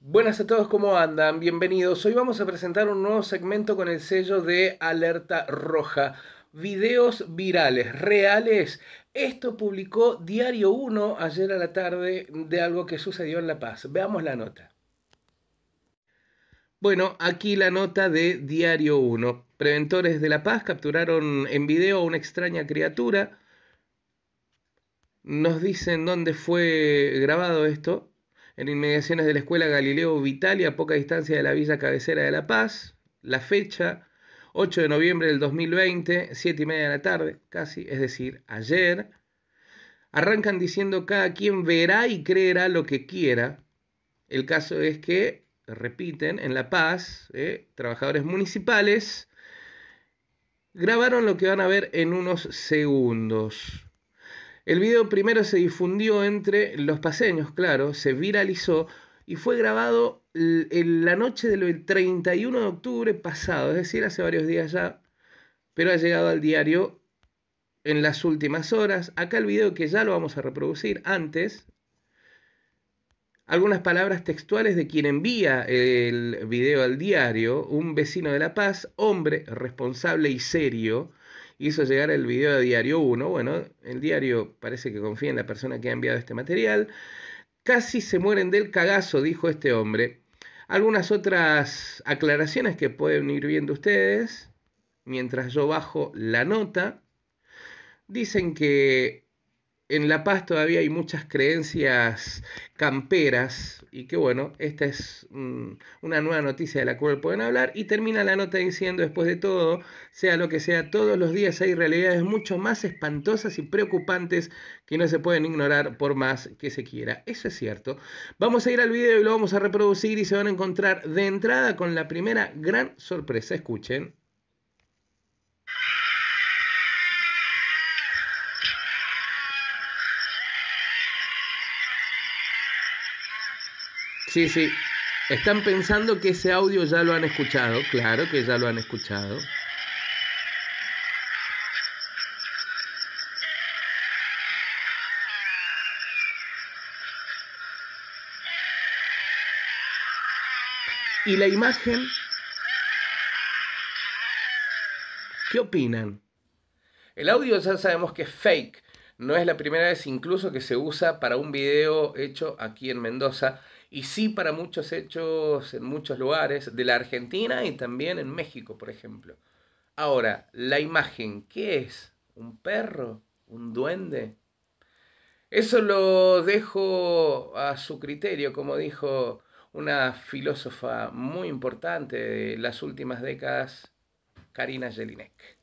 Buenas a todos, ¿cómo andan? Bienvenidos. Hoy vamos a presentar un nuevo segmento con el sello de Alerta Roja. Videos virales, reales. Esto publicó Diario 1 ayer a la tarde de algo que sucedió en La Paz. Veamos la nota. Bueno, aquí la nota de Diario 1. Preventores de La Paz capturaron en video a una extraña criatura. Nos dicen dónde fue grabado esto en inmediaciones de la Escuela Galileo Vitali, a poca distancia de la Villa Cabecera de La Paz. La fecha, 8 de noviembre del 2020, 7 y media de la tarde, casi, es decir, ayer. Arrancan diciendo cada quien verá y creerá lo que quiera. El caso es que, repiten, en La Paz, eh, trabajadores municipales grabaron lo que van a ver en unos segundos. El video primero se difundió entre los paseños, claro, se viralizó y fue grabado en la noche del 31 de octubre pasado, es decir, hace varios días ya, pero ha llegado al diario en las últimas horas. Acá el video que ya lo vamos a reproducir antes. Algunas palabras textuales de quien envía el video al diario, un vecino de La Paz, hombre responsable y serio, hizo llegar el video de Diario 1. Bueno, el diario parece que confía en la persona que ha enviado este material. Casi se mueren del cagazo, dijo este hombre. Algunas otras aclaraciones que pueden ir viendo ustedes mientras yo bajo la nota. Dicen que en La Paz todavía hay muchas creencias camperas y que bueno, esta es mm, una nueva noticia de la cual pueden hablar y termina la nota diciendo después de todo, sea lo que sea, todos los días hay realidades mucho más espantosas y preocupantes que no se pueden ignorar por más que se quiera. Eso es cierto. Vamos a ir al video y lo vamos a reproducir y se van a encontrar de entrada con la primera gran sorpresa. Escuchen. Sí, sí. Están pensando que ese audio ya lo han escuchado, claro que ya lo han escuchado. Y la imagen, ¿qué opinan? El audio ya sabemos que es fake, no es la primera vez incluso que se usa para un video hecho aquí en Mendoza y sí para muchos hechos en muchos lugares de la Argentina y también en México, por ejemplo. Ahora, la imagen, ¿qué es? ¿Un perro? ¿Un duende? Eso lo dejo a su criterio, como dijo una filósofa muy importante de las últimas décadas, Karina Jelinek.